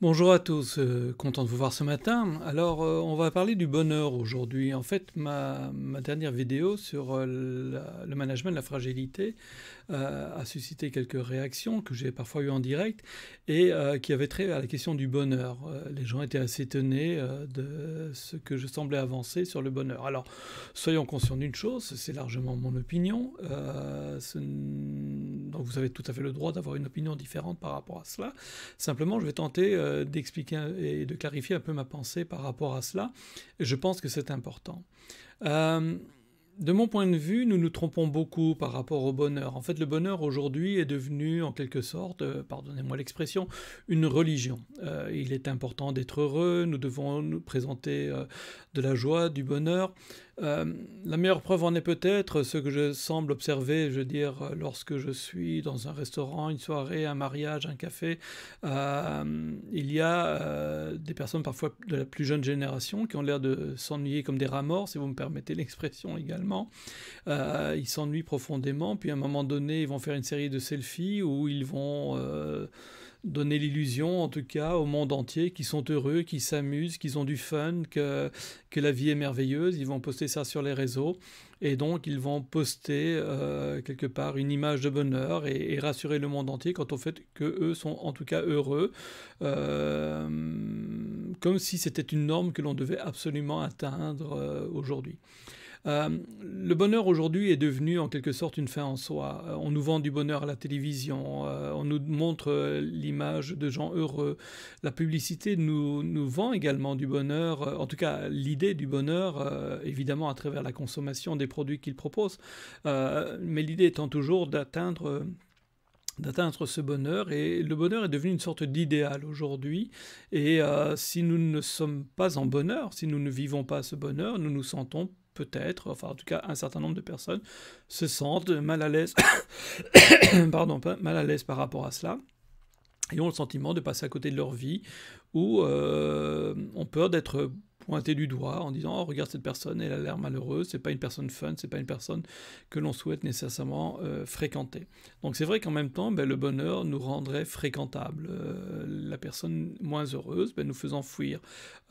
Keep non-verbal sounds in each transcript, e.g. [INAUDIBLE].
Bonjour à tous, euh, content de vous voir ce matin. Alors euh, on va parler du bonheur aujourd'hui. En fait ma, dernière vidéo sur euh, le management de la fragilité euh, a suscité quelques réactions que j'ai parfois eues en direct et euh, qui avaient trait à la question du bonheur. Euh, les gens étaient assez étonnés de ce que je semblais avancer sur le bonheur. Alors, soyons conscients d'une chose, c'est largement mon opinion. donc, vous avez tout à fait le droit d'avoir une opinion différente par rapport à cela. Simplement, je vais tenter d'expliquer et de clarifier un peu ma pensée par rapport à cela. je pense que c'est important de mon point de vue, nous nous trompons beaucoup par rapport au bonheur. En fait, le bonheur aujourd'hui est devenu, en quelque sorte, euh, pardonnez-moi l'expression, une religion. Euh, il est important d'être heureux, nous devons nous présenter euh, de la joie, du bonheur. Euh, la meilleure preuve en est peut-être ce que je semble observer, je veux dire, euh, lorsque je suis dans un restaurant, une soirée, un mariage, un café, euh, il y a des personnes parfois de la plus jeune génération qui ont l'air de s'ennuyer comme des rats morts, si vous me permettez l'expression également. ils s'ennuient profondément, puis à un moment donné, ils vont faire une série de selfies où ils vont donner l'illusion, en tout cas, au monde entier qu'ils sont heureux, qu'ils s'amusent, qu'ils ont du fun, que, que la vie est merveilleuse. Ils vont poster ça sur les réseaux. Et donc, ils vont poster euh, quelque part une image de bonheur et, rassurer le monde entier quant au fait qu'eux sont en tout cas heureux, euh, comme si c'était une norme que l'on devait absolument atteindre euh, aujourd'hui. Euh, le bonheur aujourd'hui est devenu en quelque sorte une fin en soi. Euh, on nous vend du bonheur à la télévision, euh, on nous montre l'image de gens heureux. La publicité nous, vend également du bonheur, en tout cas l'idée du bonheur, évidemment à travers la consommation des produits qu'il propose. mais l'idée étant toujours d'atteindre d'atteindre ce bonheur et le bonheur est devenu une sorte d'idéal aujourd'hui et si nous ne sommes pas en bonheur, si nous ne vivons pas ce bonheur, nous nous sentons peut-être, enfin en tout cas un certain nombre de personnes se sentent mal à l'aise, [COUGHS] pardon, mal à l'aise par rapport à cela et ont le sentiment de passer à côté de leur vie ou euh, ont peur d'être pointer du doigt en disant oh, regarde cette personne, elle a l'air malheureuse, c'est pas une personne fun, c'est pas une personne que l'on souhaite nécessairement euh, fréquenter. Donc c'est vrai qu'en même temps, ben, le bonheur nous rendrait fréquentable. Euh, la personne moins heureuse, ben, nous faisant fuir.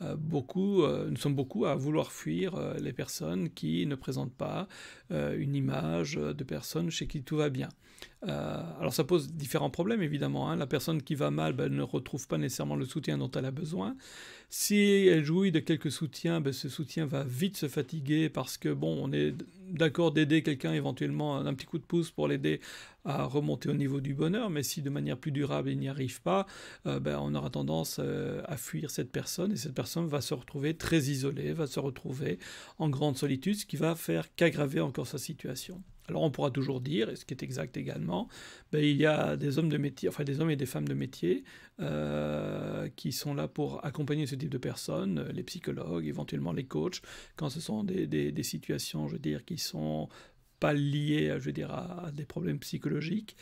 Euh, beaucoup, nous sommes beaucoup à vouloir fuir les personnes qui ne présentent pas une image de personne chez qui tout va bien. Euh, alors ça pose différents problèmes évidemment. Hein. La personne qui va mal ben, ne retrouve pas nécessairement le soutien dont elle a besoin. Si elle jouit de quelques soutiens, ben, ce soutien va vite se fatiguer parce que bon, on est d'accord d'aider quelqu'un éventuellement un petit coup de pouce pour l'aider à remonter au niveau du bonheur, mais si de manière plus durable il n'y arrive pas, euh, ben, on aura tendance euh, à fuir cette personne et cette personne va se retrouver très isolée, va se retrouver en grande solitude, ce qui va faire qu'aggraver encore sa situation. Alors on pourra toujours dire, et ce qui est exact également, ben, il y a des hommes de métier, des hommes et des femmes de métier euh, qui sont là pour accompagner ce type de personnes, euh, les psychologues, éventuellement les coachs, quand ce sont des, situations, je veux dire, qui sont pas liées, je dire, à des problèmes psychologiques.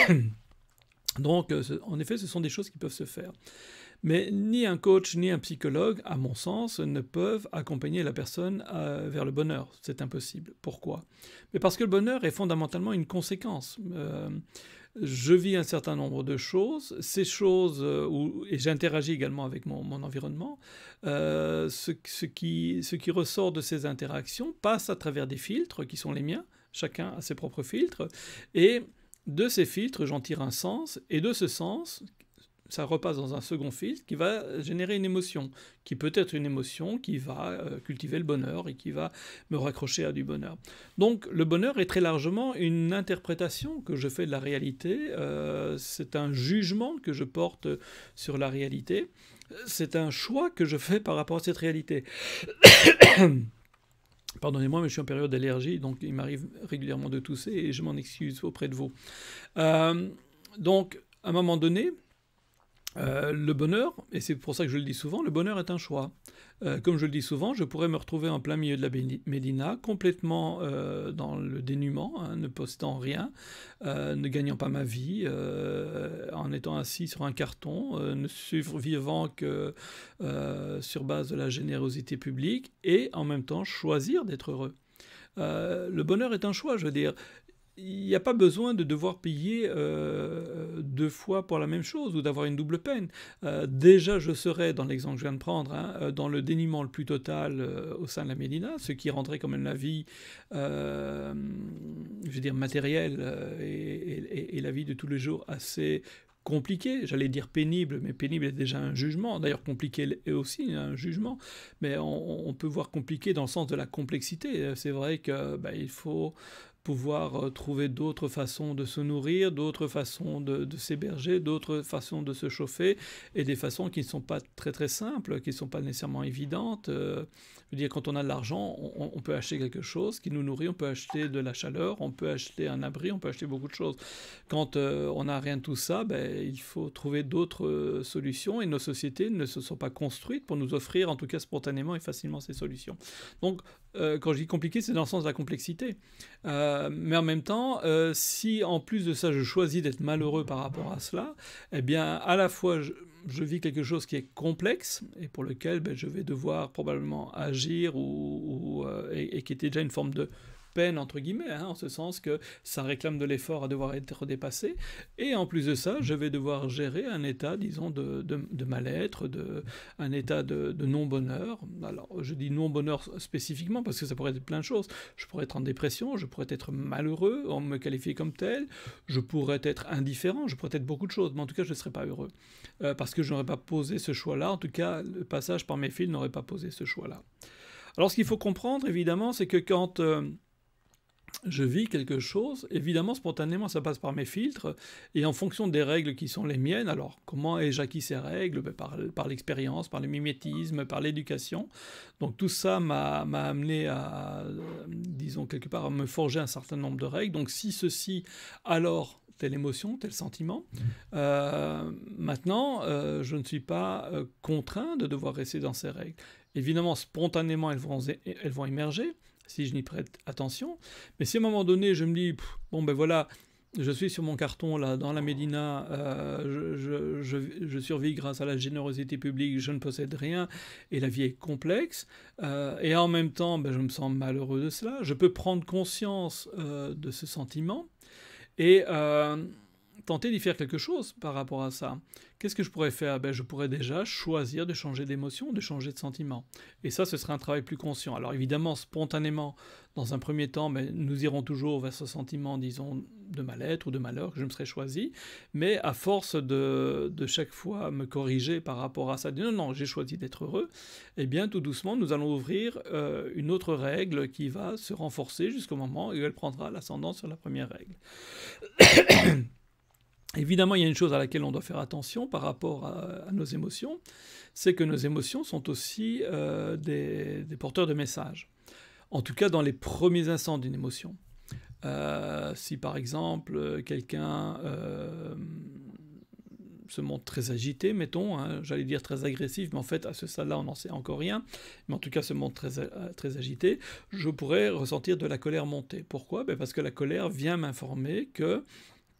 [COUGHS] Donc, euh, en effet, ce sont des choses qui peuvent se faire. Mais ni un coach ni un psychologue, à mon sens, ne peuvent accompagner la personne euh, vers le bonheur. C'est impossible. Pourquoi Mais parce que le bonheur est fondamentalement une conséquence. Euh, je vis un certain nombre de choses, ces choses, euh, où, et j'interagis également avec mon, environnement, ce, qui, ce qui ressort de ces interactions passe à travers des filtres qui sont les miens, chacun a ses propres filtres, et de ces filtres, j'en tire un sens, et de ce sens, ça repasse dans un second filtre qui va générer une émotion, qui peut être une émotion qui va euh, cultiver le bonheur et qui va me raccrocher à du bonheur. Donc le bonheur est très largement une interprétation que je fais de la réalité, euh, c'est un jugement que je porte sur la réalité, c'est un choix que je fais par rapport à cette réalité. [COUGHS] Pardonnez-moi, mais je suis en période d'allergie, donc il m'arrive régulièrement de tousser et je m'en excuse auprès de vous. Euh, donc, à un moment donné, euh, le bonheur, et c'est pour ça que je le dis souvent, le bonheur est un choix. Euh, comme je le dis souvent, je pourrais me retrouver en plein milieu de la Médina, complètement euh, dans le dénuement, hein, ne postant rien, ne gagnant pas ma vie, en étant assis sur un carton, ne survivant que sur base de la générosité publique, et en même temps choisir d'être heureux. le bonheur est un choix, je veux dire il n'y a pas besoin de devoir payer euh, euh, deux fois pour la même chose ou d'avoir une double peine. Euh, déjà, je serais, dans l'exemple que je viens de prendre, hein, dans le dénuement le plus total au sein de la Médina, ce qui rendrait quand même la vie, je veux dire, matérielle et, la vie de tous les jours assez compliquée. j'allais dire pénible, mais pénible est déjà un jugement, d'ailleurs compliqué est aussi un jugement, mais on, peut voir compliqué dans le sens de la complexité. C'est vrai que bah, il faut pouvoir euh, trouver d'autres façons de se nourrir, d'autres façons de, s'héberger, d'autres façons de se chauffer, et des façons qui ne sont pas très très simples, qui ne sont pas nécessairement évidentes. Euh, je veux dire, quand on a de l'argent, on, peut acheter quelque chose qui nous nourrit, on peut acheter de la chaleur, on peut acheter un abri, on peut acheter beaucoup de choses. Quand euh, on n'a rien de tout ça, ben, il faut trouver d'autres solutions, et nos sociétés ne se sont pas construites pour nous offrir, en tout cas spontanément et facilement, ces solutions. Donc euh, quand je dis compliqué, c'est dans le sens de la complexité. Euh, mais en même temps, euh, si en plus de ça, je choisis d'être malheureux par rapport à cela, eh bien, à la fois, je, vis quelque chose qui est complexe et pour lequel ben, je vais devoir probablement agir ou, et, qui était déjà une forme de, peine entre guillemets, hein, en ce sens que ça réclame de l'effort à devoir être dépassé. Et en plus de ça, je vais devoir gérer un état, disons, de, mal-être, de, un état de, non-bonheur. Alors, je dis non-bonheur spécifiquement parce que ça pourrait être plein de choses. Je pourrais être en dépression, je pourrais être malheureux, on me qualifie comme tel, je pourrais être indifférent, je pourrais être beaucoup de choses, mais en tout cas, je ne serais pas heureux. Euh, parce que je n'aurais pas posé ce choix-là, en tout cas, le passage par mes fils n'aurait pas posé ce choix-là. Alors, ce qu'il faut comprendre, évidemment, c'est que quand... Euh, je vis quelque chose, évidemment spontanément ça passe par mes filtres, et en fonction des règles qui sont les miennes, alors comment ai-je acquis ces règles ben, Par, l'expérience, par le mimétisme, par l'éducation. Donc tout ça m'a amené à, disons quelque part, à me forger un certain nombre de règles. Donc si ceci, alors telle émotion, tel sentiment. Mmh. Euh, maintenant, euh, je ne suis pas euh, contraint de devoir rester dans ces règles. Évidemment, spontanément, elles vont émerger, si je n'y prête attention. Mais si à un moment donné, je me dis, bon ben voilà, je suis sur mon carton là, dans la Médina, euh, je, je, survis grâce à la générosité publique, je ne possède rien, et la vie est complexe, euh, et en même temps, ben, je me sens malheureux de cela, je peux prendre conscience euh, de ce sentiment, et tenter d'y faire quelque chose par rapport à ça. Qu'est-ce que je pourrais faire ben, Je pourrais déjà choisir de changer d'émotion, de changer de sentiment. Et ça, ce serait un travail plus conscient. Alors évidemment, spontanément, dans un premier temps, mais ben, nous irons toujours vers ce sentiment, disons, de mal-être ou de malheur que je me serais choisi. Mais à force de, chaque fois me corriger par rapport à ça, de non, non, j'ai choisi d'être heureux, eh bien tout doucement, nous allons ouvrir euh, une autre règle qui va se renforcer jusqu'au moment où elle prendra l'ascendant sur la première règle. Évidemment, il y a une chose à laquelle on doit faire attention par rapport à, nos émotions, c'est que nos émotions sont aussi euh, des, porteurs de messages, en tout cas dans les premiers instants d'une émotion. Euh, si par exemple quelqu'un euh, se montre très agité, mettons, hein, j'allais dire très agressif, mais en fait à ce stade-là on n'en sait encore rien, mais en tout cas se montre très, très agité, je pourrais ressentir de la colère montée. Pourquoi ben, Parce que la colère vient m'informer que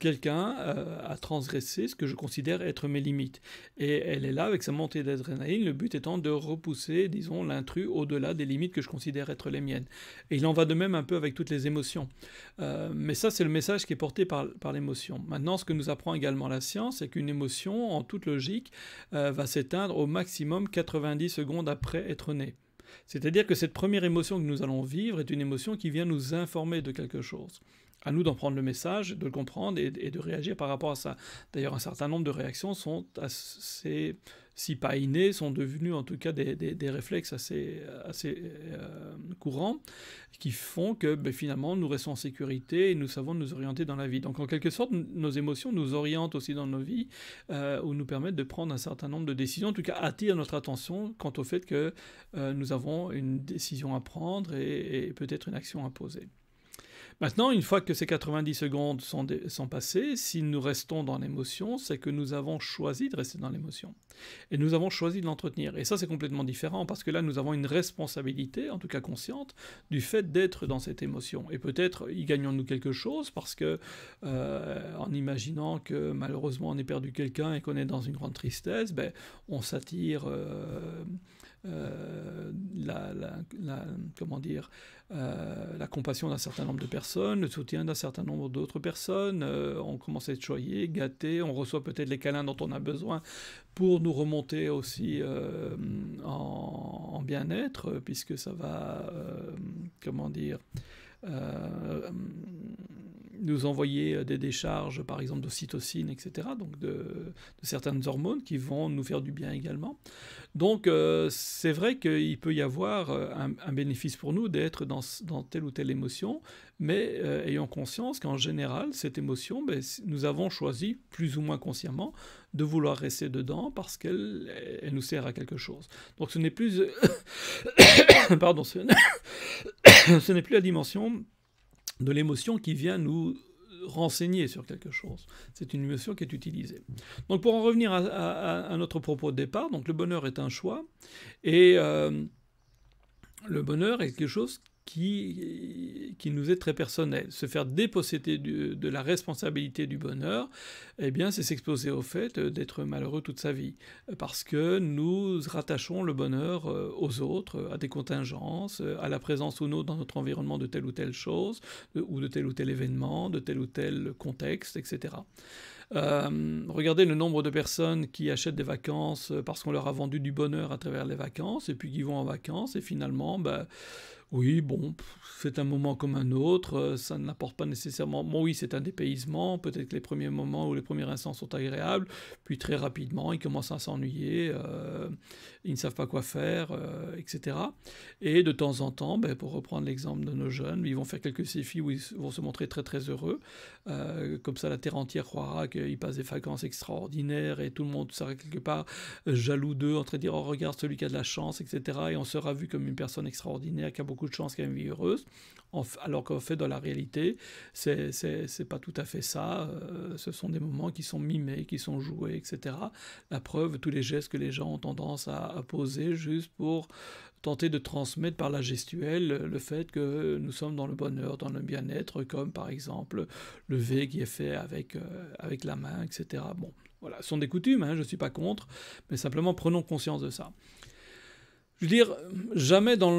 quelqu'un euh, a transgressé ce que je considère être mes limites. Et elle est là avec sa montée d'adrénaline, le but étant de repousser, disons, l'intrus au-delà des limites que je considère être les miennes. Et il en va de même un peu avec toutes les émotions. Euh, mais ça, c'est le message qui est porté par, l'émotion. Maintenant, ce que nous apprend également la science, c'est qu'une émotion, en toute logique, euh, va s'éteindre au maximum 90 secondes après être née. C'est-à-dire que cette première émotion que nous allons vivre est une émotion qui vient nous informer de quelque chose à nous d'en prendre le message, de le comprendre et, de réagir par rapport à ça. D'ailleurs, un certain nombre de réactions sont assez, si pas innées, sont devenues en tout cas des, réflexes assez, assez euh, courants qui font que ben, finalement nous restons en sécurité et nous savons nous orienter dans la vie. Donc en quelque sorte, nos émotions nous orientent aussi dans nos vies euh, ou nous permettent de prendre un certain nombre de décisions, en tout cas attirent notre attention quant au fait que euh, nous avons une décision à prendre et peut-être une action à poser. Maintenant, une fois que ces 90 secondes sont, passées, si nous restons dans l'émotion, c'est que nous avons choisi de rester dans l'émotion. Et nous avons choisi de l'entretenir. Et ça, c'est complètement différent parce que là, nous avons une responsabilité, en tout cas consciente, du fait d'être dans cette émotion. Et peut-être euh, y gagnons-nous quelque chose parce que, euh, en imaginant que malheureusement on ait perdu quelqu'un et qu'on est dans une grande tristesse, ben, on s'attire. Euh, euh, la, comment dire, euh, la compassion d'un certain nombre de personnes, le soutien d'un certain nombre d'autres personnes. Euh, on commence à être choyé, gâté, on reçoit peut-être les câlins dont on a besoin pour nous remonter aussi en, bien-être, puisque ça va, comment dire, nous envoyer euh, des décharges, par exemple, d'ocytocine, etc., donc de, certaines hormones qui vont nous faire du bien également. Donc, euh, c'est vrai qu'il peut y avoir euh, un, bénéfice pour nous d'être dans, dans, telle ou telle émotion, mais ayons ayant conscience qu'en général, cette émotion, ben, nous avons choisi, plus ou moins consciemment, de vouloir rester dedans parce qu'elle elle nous sert à quelque chose. Donc, ce n'est plus... [COUGHS] Pardon, [COUGHS] ce n'est plus la dimension de l'émotion qui vient nous renseigner sur quelque chose. C'est une émotion qui est utilisée. Donc pour en revenir à, notre propos de départ, donc le bonheur est un choix et euh, le bonheur est quelque chose qui, qui nous est très personnel. Se faire déposséder de la responsabilité du bonheur, eh bien, c'est s'exposer au fait d'être malheureux toute sa vie. Parce que nous rattachons le bonheur euh, aux autres, à des contingences, à la présence ou non dans notre environnement de telle ou telle chose, ou de tel ou tel événement, de tel ou tel contexte, etc. Euh, regardez le nombre de personnes qui achètent des vacances euh, parce qu'on leur a vendu du bonheur à travers les vacances et puis qui vont en vacances et finalement, bah, oui, bon, c'est un moment comme un autre, euh, ça n'apporte pas nécessairement. Bon, oui, c'est un dépaysement, peut-être que les premiers moments ou les premiers instants sont agréables, puis très rapidement, ils commencent à s'ennuyer, ils ne savent pas quoi faire, euh, etc. Et de temps en temps, ben, pour reprendre l'exemple de nos jeunes, ils vont faire quelques séfis où ils vont se montrer très très heureux. Euh, comme ça, la terre entière croira qu'ils passent des vacances extraordinaires et tout le monde sera quelque part euh, jaloux d'eux, en train de dire oh, regarde celui qui a de la chance, etc. Et on sera vu comme une personne extraordinaire qui a beaucoup de chance, qui a une vie heureuse. Alors qu'en fait, dans la réalité, c'est pas tout à fait ça. ce sont des moments qui sont mimés, qui sont joués, etc. La preuve, tous les gestes que les gens ont tendance à, à poser juste pour tenter de transmettre par la gestuelle le fait que nous sommes dans le bonheur, dans le bien-être, comme par exemple le V qui est fait avec, euh, avec la main, etc. Bon, voilà, ce sont des coutumes, hein, je ne suis pas contre, mais simplement prenons conscience de ça. Je veux dire, jamais dans,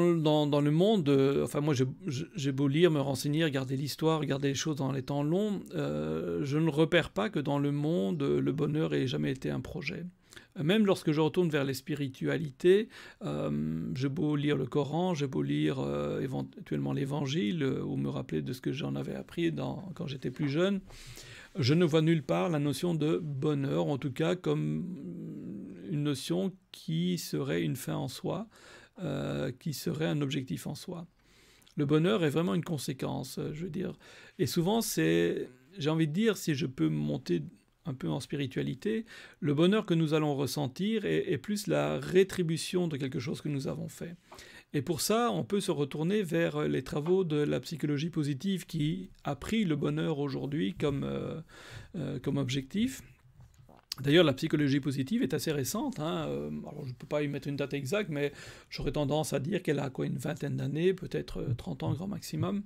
le monde, euh, enfin moi j'ai beau lire, me renseigner, regarder l'histoire, regarder les choses dans les temps longs, euh, je ne repère pas que dans le monde, le bonheur ait jamais été un projet. Même lorsque je retourne vers les spiritualités, euh, j'ai beau lire le Coran, j'ai beau lire euh, éventuellement l'Évangile, euh, ou me rappeler de ce que j'en avais appris quand j'étais plus jeune, je ne vois nulle part la notion de bonheur, en tout cas comme une notion qui serait une fin en soi, euh, qui serait un objectif en soi. Le bonheur est vraiment une conséquence, je veux dire. Et souvent, c'est, j'ai envie de dire, si je peux monter un peu en spiritualité, le bonheur que nous allons ressentir est, plus la rétribution de quelque chose que nous avons fait. Et pour ça, on peut se retourner vers les travaux de la psychologie positive qui a pris le bonheur aujourd'hui comme, euh, euh, objectif. D'ailleurs, la psychologie positive est assez récente. Hein, euh, je ne peux pas y mettre une date exacte, mais j'aurais tendance à dire qu'elle a quoi une vingtaine d'années, peut-être 30 ans grand maximum.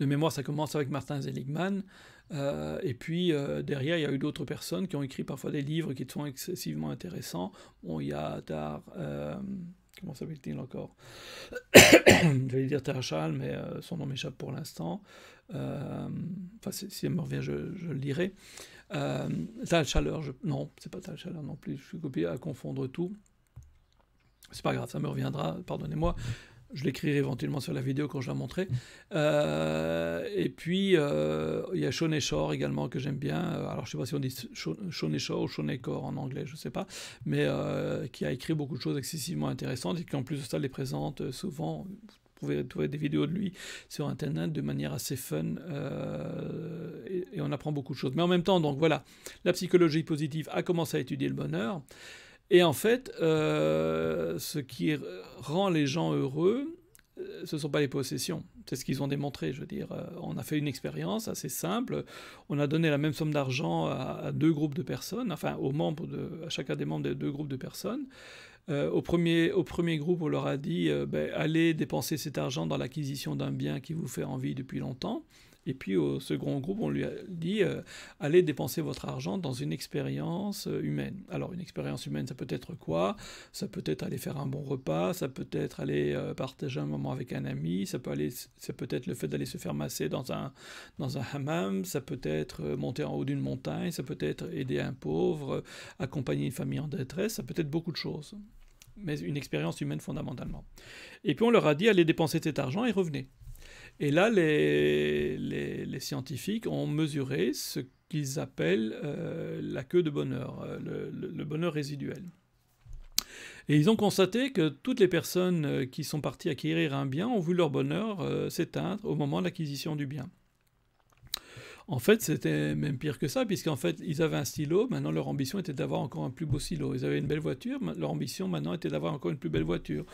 De mémoire, ça commence avec Martin Seligman. Euh, et puis euh, derrière, il y a eu d'autres personnes qui ont écrit parfois des livres qui sont excessivement intéressants. il y a Tar... Euh, comment s'appelle-t-il encore [COUGHS] Je vais dire Tarachal, mais euh, son nom m'échappe pour l'instant. Enfin, si elle me revient, je, le dirai. Euh, Tal Chaleur, je... non, c'est pas Tal Chaleur non plus, je suis copié à confondre tout. C'est pas grave, ça me reviendra, pardonnez-moi je l'écrirai éventuellement sur la vidéo quand je la montrerai. Mm. Euh, et puis, euh, il y a Shawn Shore également que j'aime bien. Euh, alors, je ne sais pas si on dit Shawn Shore ou Shawn Core en anglais, je ne sais pas. Mais qui a écrit beaucoup de choses excessivement intéressantes et qui, en plus de ça, les présente souvent. Vous pouvez trouver des vidéos de lui sur Internet de manière assez fun et, et, on apprend beaucoup de choses. Mais en même temps, donc voilà, la psychologie positive a commencé à étudier le bonheur. Et en fait, euh, ce qui rend les gens heureux, euh, ce ne sont pas les possessions. C'est ce qu'ils ont démontré, je veux dire. Euh, on a fait une expérience assez simple. On a donné la même somme d'argent à, deux groupes de personnes, enfin de, à chacun des membres des deux groupes de personnes. au, premier, groupe, on leur a dit ben, allez dépenser cet argent dans l'acquisition d'un bien qui vous fait envie depuis longtemps. Et puis au second groupe, on lui a dit euh, allez dépenser votre argent dans une expérience euh, humaine. Alors une expérience humaine, ça peut être quoi Ça peut être aller faire un bon repas, ça peut être aller euh, partager un moment avec un ami, ça peut aller, ça peut être le fait d'aller se faire masser dans un dans un hammam, ça peut être monter en haut d'une montagne, ça peut être aider un pauvre, accompagner une famille en détresse, ça peut être beaucoup de choses. Mais une expérience humaine fondamentalement. Et puis on leur a dit allez dépenser cet argent et revenez. Et là, les, scientifiques ont mesuré ce qu'ils appellent euh, la queue de bonheur, euh, le, bonheur résiduel. Et ils ont constaté que toutes les personnes euh, qui sont parties acquérir un bien ont vu leur bonheur s'éteindre au moment de l'acquisition du bien. En fait, c'était même pire que ça, puisqu'en fait, ils avaient un stylo, maintenant leur ambition était d'avoir encore un plus beau stylo. Ils avaient une belle voiture, leur ambition maintenant était d'avoir encore une plus belle voiture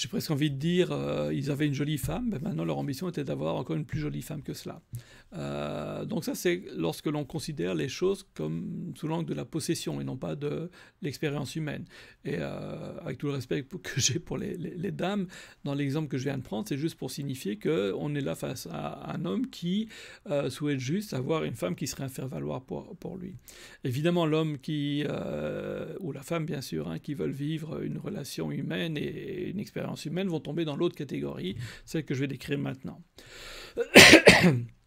j'ai presque envie de dire, euh, ils avaient une jolie femme, mais maintenant leur ambition était d'avoir encore une plus jolie femme que cela. Euh, donc ça, c'est lorsque l'on considère les choses comme sous l'angle de la possession et non pas de l'expérience humaine. Et euh, avec tout le respect [LAUGHS] que j'ai pour les, dames, dans l'exemple que je viens de prendre, c'est juste pour signifier que on est là face à un homme qui euh, souhaite juste avoir une femme qui serait un faire-valoir pour, lui. Évidemment, l'homme qui, ou la femme bien sûr, hein, qui veulent vivre une relation humaine et une expérience humaine vont tomber dans l'autre catégorie, celle que je vais décrire maintenant. [COUGHS]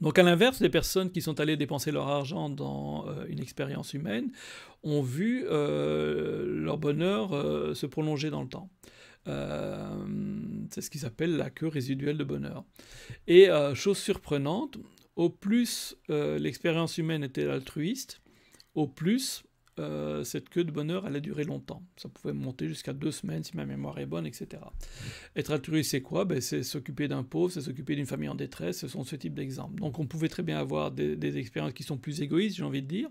Donc à l'inverse, les personnes qui sont allées dépenser leur argent dans euh, une expérience humaine ont vu euh, leur bonheur euh, se prolonger dans le temps. c'est ce qu'ils appellent la queue résiduelle de bonheur. Et chose surprenante, au plus l'expérience humaine était altruiste, au plus euh, cette queue de bonheur, allait durer longtemps. Ça pouvait monter jusqu'à deux semaines si ma mémoire est bonne, etc. Être altruiste, c'est quoi ben, C'est s'occuper d'un pauvre, c'est s'occuper d'une famille en détresse, ce sont ce type d'exemples. Donc on pouvait très bien avoir des expériences qui sont plus égoïstes, j'ai envie de dire,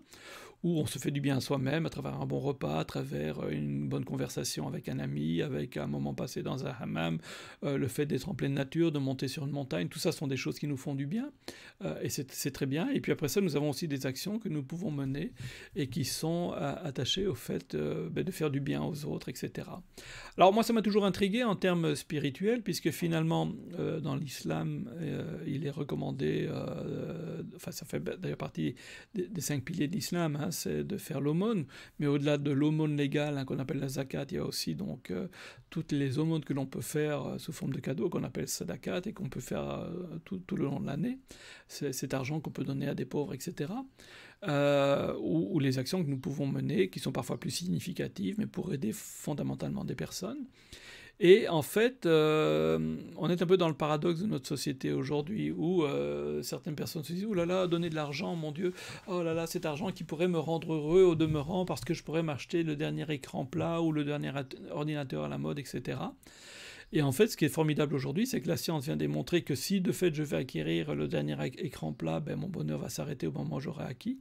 où on se fait du bien à soi-même à travers un bon repas, à travers euh, une bonne conversation avec un ami, avec un moment passé dans un hammam, euh, le fait d'être en pleine nature, de monter sur une montagne, tout ça sont des choses qui nous font du bien, euh, et c'est très bien. Et puis après ça, nous avons aussi des actions que nous pouvons mener et qui sont attachées au fait ben, de faire du bien aux autres, etc. Alors moi, ça m'a toujours intrigué en termes spirituels, puisque finalement, dans l'islam, il est recommandé, enfin ça fait d'ailleurs partie des, des, cinq piliers de l'islam, hein, c'est de faire l'aumône, mais au-delà de l'aumône légale hein, qu'on appelle la zakat, il y a aussi donc euh, toutes les aumônes que l'on peut faire euh, sous forme de cadeaux qu'on appelle sadakat et qu'on peut faire euh, tout, le long de l'année, C'est cet argent qu'on peut donner à des pauvres, etc. ou, les actions que nous pouvons mener qui sont parfois plus significatives, mais pour aider fondamentalement des personnes. Et en fait, euh, on est un peu dans le paradoxe de notre société aujourd'hui où euh, certaines personnes se disent Oh là là, donner de l'argent, mon Dieu, oh là là, cet argent qui pourrait me rendre heureux au demeurant parce que je pourrais m'acheter le dernier écran plat ou le dernier ordinateur à la mode, etc. Et en fait, ce qui est formidable aujourd'hui, c'est que la science vient démontrer que si de fait je vais acquérir le dernier écran plat, ben, mon bonheur va s'arrêter au moment où j'aurai acquis.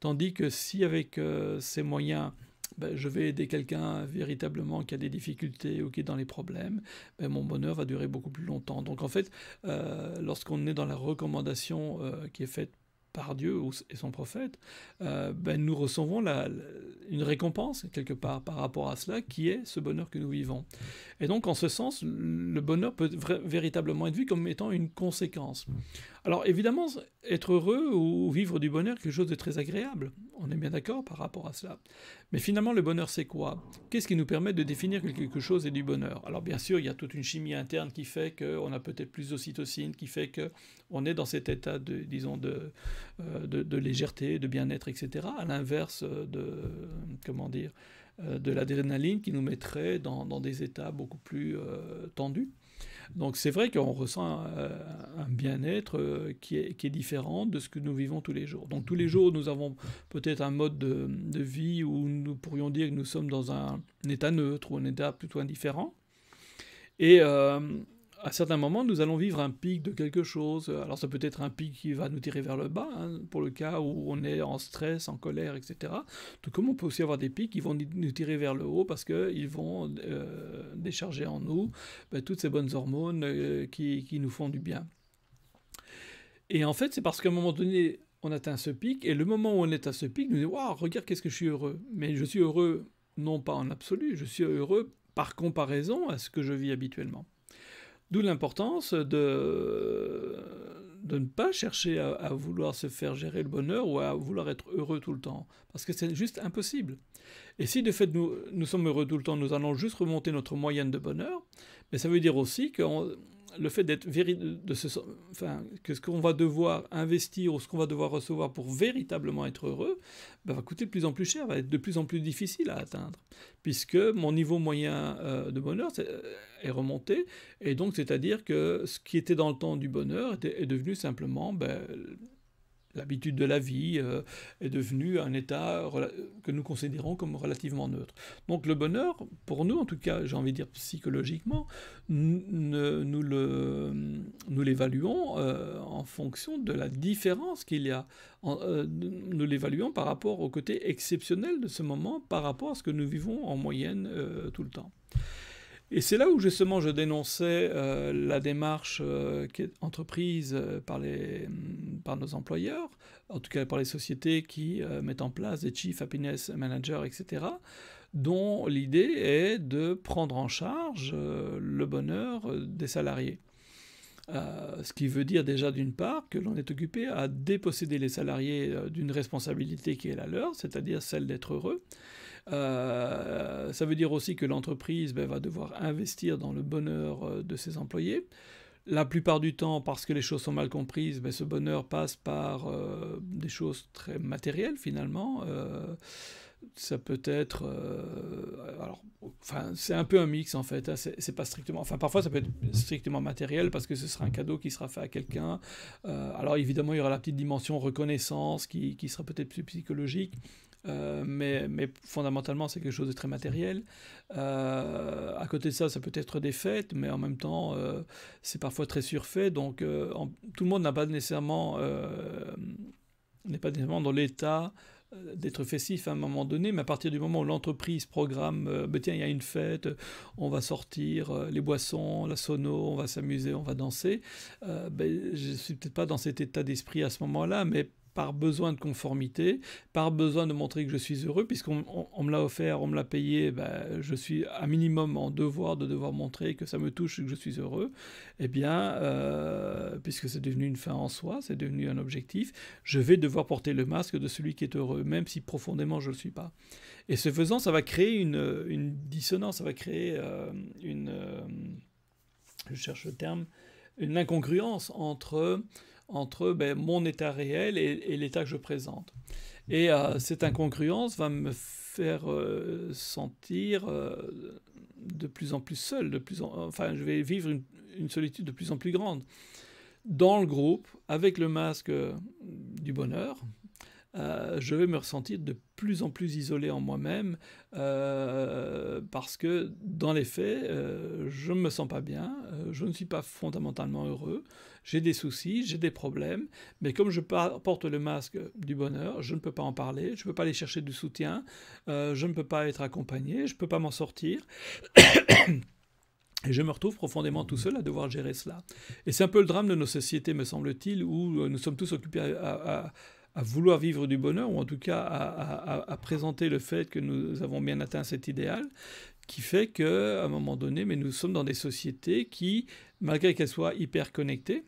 Tandis que si avec euh, ces moyens ben, je vais aider quelqu'un véritablement qui a des difficultés ou qui est dans les problèmes, ben, mon bonheur va durer beaucoup plus longtemps. Donc en fait, euh, lorsqu'on est dans la recommandation euh, qui est faite par Dieu et son prophète, euh, ben nous recevons une récompense quelque part par rapport à cela, qui est ce bonheur que nous vivons. Et donc, en ce sens, le bonheur peut véritablement être vu comme étant une conséquence. Alors évidemment, être heureux ou vivre du bonheur, quelque chose de très agréable. On est bien d'accord par rapport à cela. Mais finalement, le bonheur, c'est quoi Qu'est-ce qui nous permet de définir que quelque chose est du bonheur Alors bien sûr, il y a toute une chimie interne qui fait qu'on a peut-être plus d'ocytocine, qui fait qu'on est dans cet état de, disons, de, euh, de, légèreté, de bien-être, etc. À l'inverse de, comment dire, euh, de l'adrénaline qui nous mettrait dans, des états beaucoup plus euh, tendus. Donc c'est vrai qu'on ressent euh, un, bien-être euh, qui est, différent de ce que nous vivons tous les jours. Donc tous les mmh. jours, nous avons peut-être un mode de, vie où nous pourrions dire que nous sommes dans un, état neutre ou un état plutôt indifférent. Et euh, à certains moments, nous allons vivre un pic de quelque chose. Alors ça peut être un pic qui va nous tirer vers le bas, hein, pour le cas où on est en stress, en colère, etc. Tout comme on peut aussi avoir des pics qui vont nous tirer vers le haut parce qu'ils vont euh, décharger en nous ben, toutes ces bonnes hormones euh, qui, nous font du bien. Et en fait, c'est parce qu'à un moment donné, on atteint ce pic, et le moment où on est à ce pic, nous dit Waouh, regarde qu'est-ce que je suis heureux. Mais je suis heureux, non pas en absolu, je suis heureux par comparaison à ce que je vis habituellement. D'où l'importance de, de ne pas chercher à, vouloir se faire gérer le bonheur ou à vouloir être heureux tout le temps, parce que c'est juste impossible. Et si de fait nous, nous sommes heureux tout le temps, nous allons juste remonter notre moyenne de bonheur, mais ça veut dire aussi que le fait d'être de ce, enfin, que ce qu'on va devoir investir ou ce qu'on va devoir recevoir pour véritablement être heureux, bah, va coûter de plus en plus cher, va être de plus en plus difficile à atteindre, puisque mon niveau moyen euh, de bonheur euh, est, remonté, et donc c'est-à-dire que ce qui était dans le temps du bonheur est devenu simplement ben, l'habitude de la vie euh, est devenue un état que nous considérons comme relativement neutre. Donc le bonheur, pour nous en tout cas, j'ai envie de dire psychologiquement, nous l'évaluons euh, en fonction de la différence qu'il y a. En, euh, nous l'évaluons par rapport au côté exceptionnel de ce moment, par rapport à ce que nous vivons en moyenne tout le temps. Et c'est là où justement je dénonçais euh, la démarche euh, qui est entreprise euh, par, les, mm, par nos employeurs, en tout cas par les sociétés qui mettent en place des chief happiness managers, etc., dont l'idée est de prendre en charge le bonheur des salariés. ce qui veut dire déjà d'une part que l'on est occupé à déposséder les salariés d'une responsabilité qui est la leur, c'est-à-dire celle d'être heureux, euh, ça veut dire aussi que l'entreprise ben, va devoir investir dans le bonheur euh, de ses employés. La plupart du temps, parce que les choses sont mal comprises, ben, ce bonheur passe par euh, des choses très matérielles finalement. ça peut être c'est un peu un mix en fait hein. c'est pas strictement enfin parfois ça peut être strictement matériel parce que ce sera un cadeau qui sera fait à quelqu'un alors évidemment il y aura la petite dimension reconnaissance qui sera peut-être plus psychologique euh, mais, mais, fondamentalement c'est quelque chose de très matériel. Euh, à côté de ça, ça peut être des fêtes, mais en même temps euh, c'est parfois très surfait, donc tout le monde n'a pas nécessairement n'est pas nécessairement dans l'état d'être festif à un moment donné, mais à partir du moment où l'entreprise programme, bah, tiens, il y a une fête, on va sortir les boissons, la sono, on va s'amuser, on va danser, ben, je ne suis peut-être pas dans cet état d'esprit à ce moment-là, mais par besoin de conformité, par besoin de montrer que je suis heureux, puisqu'on on, me l'a offert, on me l'a payé, ben, je suis à minimum en devoir de devoir montrer que ça me touche et que je suis heureux, eh bien, euh, puisque c'est devenu une fin en soi, c'est devenu un objectif, je vais devoir porter le masque de celui qui est heureux, même si profondément je ne le suis pas. Et ce faisant, ça va créer une, une dissonance, ça va créer euh, une... Euh, je cherche le terme, une incongruence entre entre ben, mon état réel et, l'état que je présente. Et euh, cette incongruence va me faire euh, sentir euh, de plus en plus seul, de plus enfin je vais vivre une, solitude de plus en plus grande. Dans le groupe, avec le masque du bonheur, euh, je vais me ressentir de plus en plus isolé en moi-même euh, parce que dans les faits, euh, je ne me sens pas bien, je ne suis pas fondamentalement heureux, j'ai des soucis, j'ai des problèmes, mais comme je porte le masque du bonheur, je ne peux pas en parler, je ne peux pas aller chercher du soutien, je ne peux pas être accompagné, je ne peux pas m'en sortir. [COUGHS] Et je me retrouve profondément tout seul à devoir gérer cela. Et c'est un peu le drame de nos sociétés, me semble-t-il, où nous sommes tous occupés à à vouloir vivre du bonheur, ou en tout cas à, présenter le fait que nous avons bien atteint cet idéal, qui fait que à un moment donné, mais nous sommes dans des sociétés qui, malgré qu'elles soient hyper connectées,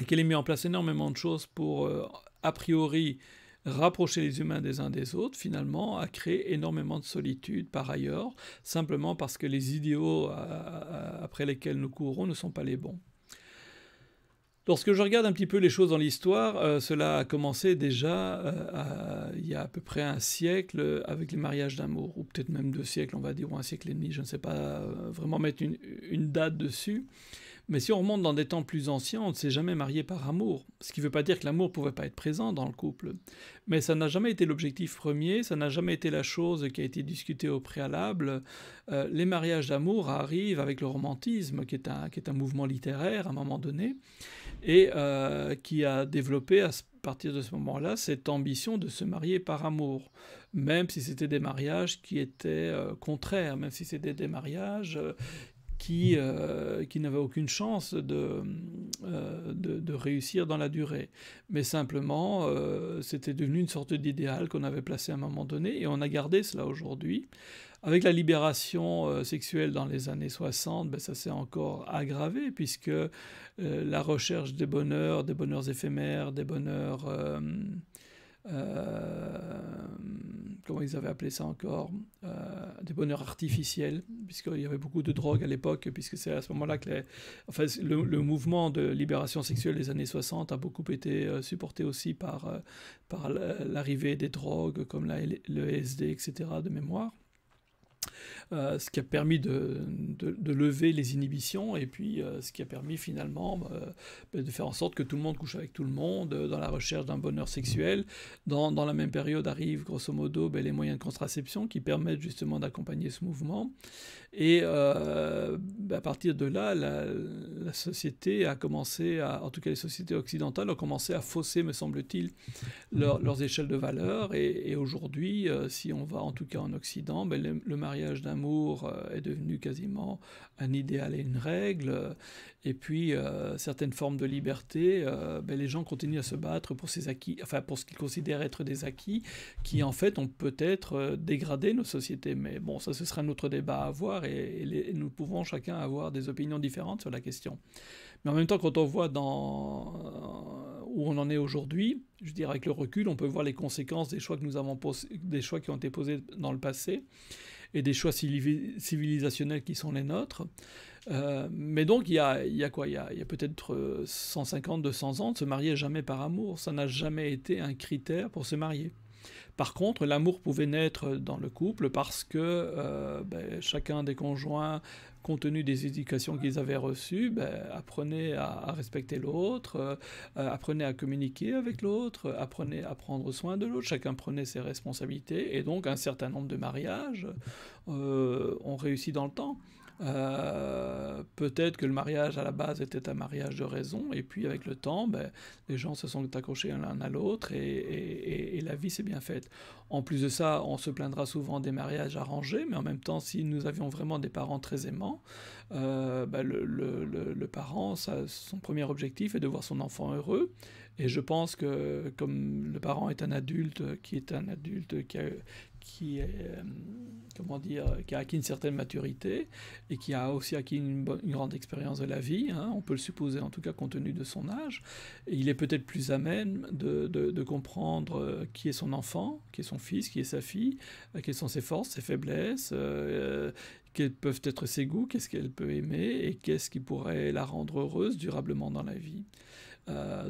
et qu'elle ait mis en place énormément de choses pour, euh, a priori, rapprocher les humains des uns des autres, finalement, a créé énormément de solitude par ailleurs, simplement parce que les idéaux après lesquels nous courons ne sont pas les bons. Lorsque je regarde un petit peu les choses dans l'histoire, euh, cela a commencé déjà euh, il y a à peu près un siècle euh, avec les mariages d'amour, ou peut-être même deux siècles, on va dire, ou un siècle et demi, je ne sais pas vraiment mettre une date dessus. Mais si on remonte dans des temps plus anciens, on ne s'est jamais marié par amour. Ce qui ne veut pas dire que l'amour ne pouvait pas être présent dans le couple. Mais ça n'a jamais été l'objectif premier, ça n'a jamais été la chose qui a été discutée au préalable. Euh, les mariages d'amour arrivent avec le romantisme, qui est, un, mouvement littéraire à un moment donné, et euh, qui a développé à partir de ce moment-là cette ambition de se marier par amour, même si c'était des mariages qui étaient euh, contraires, même si c'était des mariages qui, euh, qui n'avait aucune chance euh, de, de, réussir dans la durée. Mais simplement, euh, c'était devenu une sorte d'idéal qu'on avait placé à un moment donné et on a gardé cela aujourd'hui. Avec la libération euh, sexuelle dans les années 60, ben, ça s'est encore aggravé puisque la recherche des bonheurs, des bonheurs éphémères, des bonheurs... Euh, comment ils avaient appelé ça encore, euh, des bonheurs artificiels, puisqu'il y avait beaucoup de drogue à l'époque, puisque c'est à ce moment-là que enfin, le, mouvement de libération sexuelle des années 60 a beaucoup été euh, supporté aussi par, par l'arrivée des drogues comme la, le LSD, etc., de mémoire. Euh, ce qui a permis de, lever les inhibitions et puis euh, ce qui a permis finalement euh, ben, de faire en sorte que tout le monde couche avec tout le monde dans la recherche d'un bonheur sexuel. Dans, la même période arrivent grosso modo ben, les moyens de contraception qui permettent justement d'accompagner ce mouvement. Et ben, à partir de là, la, société a commencé à, en tout cas les sociétés occidentales ont commencé à fausser, me semble-t-il, leurs échelles de valeur. Et, aujourd'hui, si on va en tout cas en Occident, le, le mariage d'amour euh, est devenu quasiment un idéal et une règle, et puis euh, certaines formes de liberté, euh, ben, les gens continuent à se battre pour ces acquis, enfin pour ce qu'ils considèrent être des acquis, qui en fait ont peut-être dégradé nos sociétés. Mais bon, ça ce sera un autre débat à avoir, et, nous pouvons chacun avoir des opinions différentes sur la question. Mais en même temps, quand on voit dans où on en est aujourd'hui, je dirais dire avec le recul, on peut voir les conséquences des choix que nous avons posés, des choix qui ont été posés dans le passé et des choix civilisationnels qui sont les nôtres. Euh, mais donc, il y a, quoi Il y a, peut-être 150, euh, 200 ans, de se marier jamais par amour. Ça n'a jamais été un critère pour se marier. Par contre, l'amour pouvait naître dans le couple parce que euh, ben, chacun des conjoints compte tenu des éducations qu'ils avaient reçues, ben, apprenez à, respecter l'autre, euh, euh, apprenez à communiquer avec l'autre, apprenez à prendre soin de l'autre, chacun prenait ses responsabilités, et donc un certain nombre de mariages euh, ont réussi dans le temps. Euh, peut-être que le mariage à la base était un mariage de raison, et puis avec le temps, ben, les gens se sont accrochés l'un à l'autre et, la vie s'est bien faite. En plus de ça, on se plaindra souvent des mariages arrangés, mais en même temps, si nous avions vraiment des parents très aimants, euh, ben, le, parent, son premier objectif est de voir son enfant heureux, et je pense que comme le parent est un adulte qui est un adulte qui a, qui euh, comment dire, a acquis une certaine maturité et qui a aussi acquis une, grande expérience de la vie, hein. on peut le supposer en tout cas compte tenu de son âge, il est peut-être plus à même de, comprendre euh, qui est son enfant, qui est son fils, qui est sa fille, euh, quelles sont ses forces, ses faiblesses, quels peuvent être ses goûts, qu'est-ce qu'elle peut aimer et qu'est-ce qui pourrait la rendre heureuse durablement dans la vie.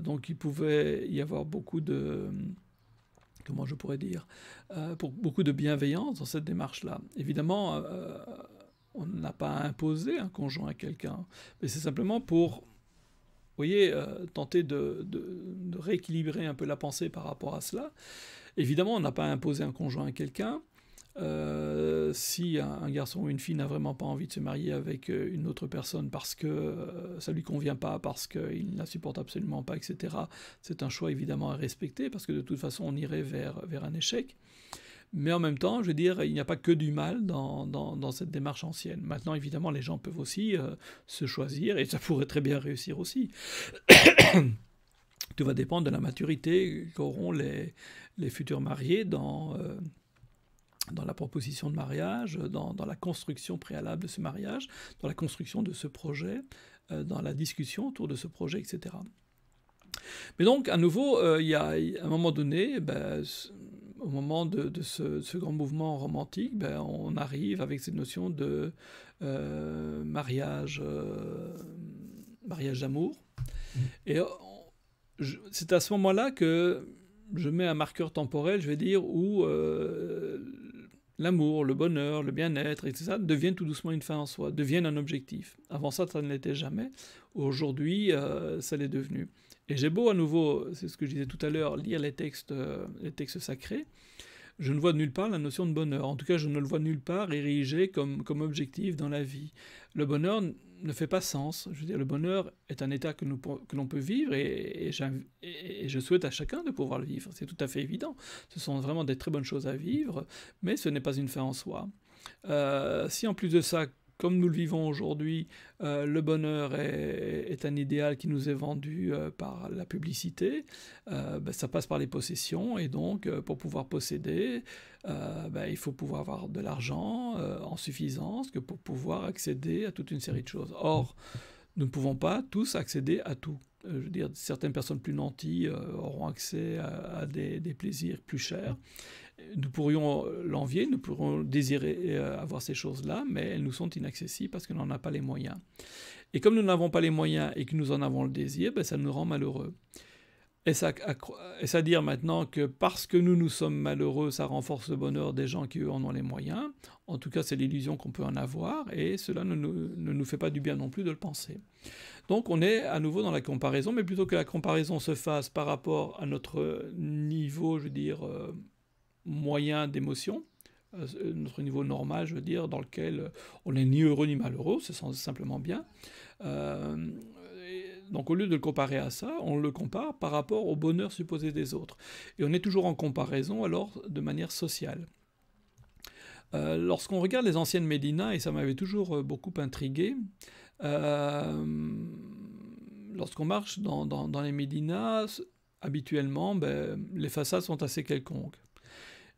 donc il pouvait y avoir beaucoup de comment je pourrais dire, euh, pour beaucoup de bienveillance dans cette démarche-là. Évidemment, euh, euh, on n'a pas imposé un conjoint à quelqu'un, mais c'est simplement pour, vous voyez, tenter de, rééquilibrer un peu la pensée par rapport à cela. Évidemment, on n'a pas imposé un conjoint à quelqu'un, euh, si un, garçon ou une fille n'a vraiment pas envie de se marier avec euh, une autre personne parce que euh, ça lui convient pas, parce qu'il ne la supporte absolument pas, etc., c'est un choix évidemment à respecter parce que de toute façon on irait vers, vers un échec. Mais en même temps, je veux dire, il n'y a pas que du mal dans, dans, cette démarche ancienne. Maintenant, évidemment, les gens peuvent aussi se choisir et ça pourrait très bien réussir aussi. [COUGHS] Tout va dépendre de la maturité qu'auront les, les futurs mariés dans, dans la proposition de mariage, euh, dans, dans, la construction préalable de ce mariage, dans la construction de ce projet, euh, dans la discussion autour de ce projet, etc. Mais donc, à nouveau, euh, il y a, à un moment donné, ben, au moment de, ce, grand mouvement romantique, ben, on arrive avec cette notion de mariage, mariage d'amour. Et c'est à ce moment-là que je mets un marqueur temporel, je vais dire, où L'amour, le bonheur, le bien-être, etc., deviennent tout doucement une fin en soi, deviennent un objectif. Avant ça, ça ne l'était jamais. Aujourd'hui, euh, ça l'est devenu. Et j'ai beau à nouveau, c'est ce que je disais tout à l'heure, lire les textes, euh, les textes sacrés, je ne vois nulle part la notion de bonheur. En tout cas, je ne le vois nulle part érigé comme, comme objectif dans la vie. Le bonheur ne fait pas sens. Je veux dire, le bonheur est un état que l'on que peut vivre et, je souhaite à chacun de pouvoir le vivre. C'est tout à fait évident. Ce sont vraiment des très bonnes choses à vivre, mais ce n'est pas une fin en soi. Euh, si en plus de ça, comme nous le vivons aujourd'hui, euh, le bonheur est, un idéal qui nous est vendu euh, par la publicité, euh, ben, ça passe par les possessions et donc pour pouvoir posséder, ben, il faut pouvoir avoir de l'argent en suffisance que pour pouvoir accéder à toute une série de choses. Or, nous ne pouvons pas tous accéder à tout. Euh, je veux dire, certaines personnes plus nanties euh, auront accès à, des, plaisirs plus chers. Nous pourrions l'envier, nous pourrions désirer euh, avoir ces choses-là, mais elles nous sont inaccessibles parce qu'on n'en a pas les moyens. Et comme nous n'avons pas les moyens et que nous en avons le désir, ben, ça nous rend malheureux. Et ce à, dire maintenant que parce que nous nous sommes malheureux, ça renforce le bonheur des gens qui eux en ont les moyens En tout cas, c'est l'illusion qu'on peut en avoir et cela ne, nous fait pas du bien non plus de le penser. Donc on est à nouveau dans la comparaison, mais plutôt que la comparaison se fasse par rapport à notre niveau, je veux dire, euh, moyen d'émotion, euh, notre niveau normal, je veux dire, dans lequel on n'est ni heureux ni malheureux, c'est simplement bien. Euh, donc au lieu de le comparer à ça, on le compare par rapport au bonheur supposé des autres. Et on est toujours en comparaison alors de manière sociale. Euh, lorsqu'on regarde les anciennes Médinas, et ça m'avait toujours euh, beaucoup intrigué, euh, lorsqu'on marche dans, les Médinas, habituellement, ben, les façades sont assez quelconques.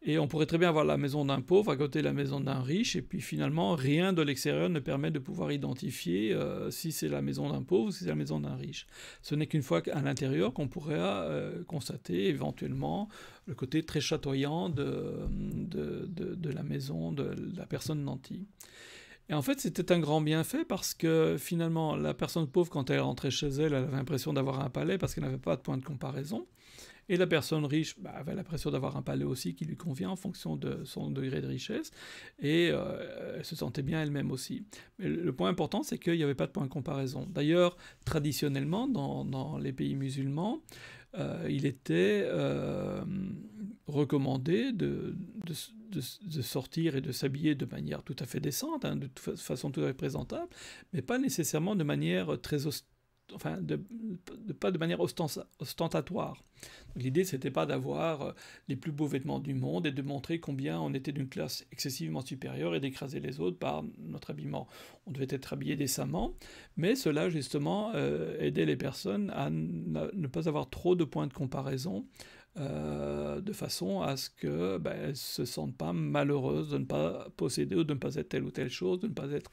Et on pourrait très bien avoir la maison d'un pauvre à côté de la maison d'un riche, et puis finalement, rien de l'extérieur ne permet de pouvoir identifier euh, si c'est la maison d'un pauvre ou si c'est la maison d'un riche. Ce n'est qu'une fois à l'intérieur qu'on pourrait euh, constater éventuellement le côté très chatoyant de, de la maison de la personne nantie. Et en fait, c'était un grand bienfait parce que finalement, la personne pauvre, quand elle rentrait chez elle, elle avait l'impression d'avoir un palais parce qu'elle n'avait pas de point de comparaison. Et la personne riche bah, avait l'impression d'avoir un palais aussi qui lui convient en fonction de son degré de richesse. Et euh, elle se sentait bien elle-même aussi. Mais le point important, c'est qu'il n'y avait pas de point de comparaison. D'ailleurs, traditionnellement, dans, les pays musulmans, euh, il était euh, recommandé de, sortir et de s'habiller de manière tout à fait décente, hein, de façon tout à fait présentable, mais pas nécessairement de manière très ostentatoire enfin, de, pas de manière ostentatoire. L'idée, n'était pas d'avoir euh, les plus beaux vêtements du monde et de montrer combien on était d'une classe excessivement supérieure et d'écraser les autres par notre habillement. On devait être habillé décemment, mais cela, justement, euh, aidait les personnes à ne pas avoir trop de points de comparaison. Euh, de façon à ce que ne ben, se sentent pas malheureuses de ne pas posséder ou de ne pas être telle ou telle chose, de ne pas être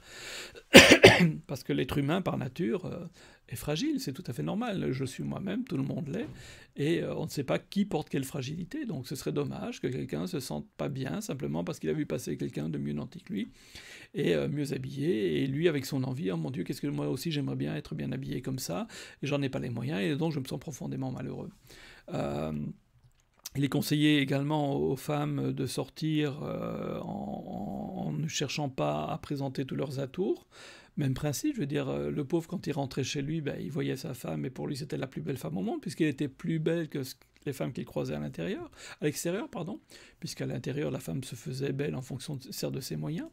[COUGHS] parce que l'être humain par nature fragile, c'est tout à fait normal. Je suis moi-même, tout le monde l'est, et euh, on ne sait pas qui porte quelle fragilité. Donc ce serait dommage que quelqu'un se sente pas bien simplement parce qu'il a vu passer quelqu'un de mieux nanti que lui et euh, mieux habillé, et lui avec son envie, oh mon Dieu, qu'est-ce que moi aussi j'aimerais bien être bien habillé comme ça, et j'en ai pas les moyens, et donc je me sens profondément malheureux. Euh, il est conseillé également aux femmes de sortir en, en, ne cherchant pas à présenter tous leurs atours, même principe, je veux dire, euh, le pauvre, quand il rentrait chez lui, ben, il voyait sa femme, et pour lui, c'était la plus belle femme au monde, puisqu'il était plus belle que les femmes qu'il croisait à l'intérieur, à l'extérieur, pardon, puisqu'à l'intérieur, la femme se faisait belle en fonction de, de ses moyens.